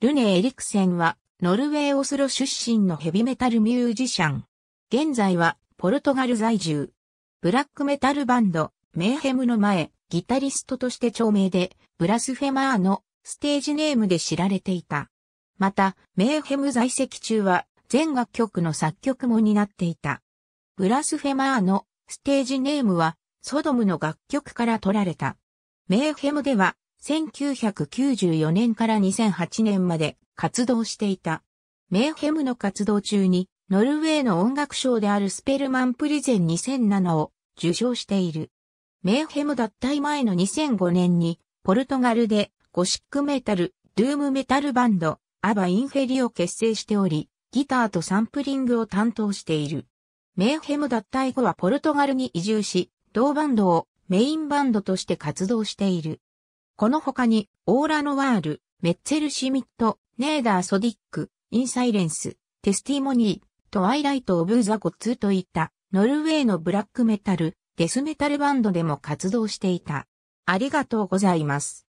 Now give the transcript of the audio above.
ルネ・エリクセンは、ノルウェーオスロ出身のヘビメタルミュージシャン。現在は、ポルトガル在住。ブラックメタルバンド、メーヘムの前、ギタリストとして著名で、ブラスフェマーのステージネームで知られていた。また、メーヘム在籍中は、全楽曲の作曲も担っていた。ブラスフェマーのステージネームは、ソドムの楽曲から取られた。メーヘムでは、1994年から2008年まで活動していた。メーヘムの活動中に、ノルウェーの音楽賞であるスペルマンプリゼン2007を受賞している。メーヘム脱退前の2005年に、ポルトガルでゴシックメタル、ドゥームメタルバンド、アバ・インフェリを結成しており、ギターとサンプリングを担当している。メーヘム脱退後はポルトガルに移住し、同バンドをメインバンドとして活動している。この他に、オーラノワール、メッツェルシミット、ネーダーソディック、インサイレンス、テスティモニー、トワイライト・オブ・ザ・ゴッツといった、ノルウェーのブラックメタル、デスメタルバンドでも活動していた。ありがとうございます。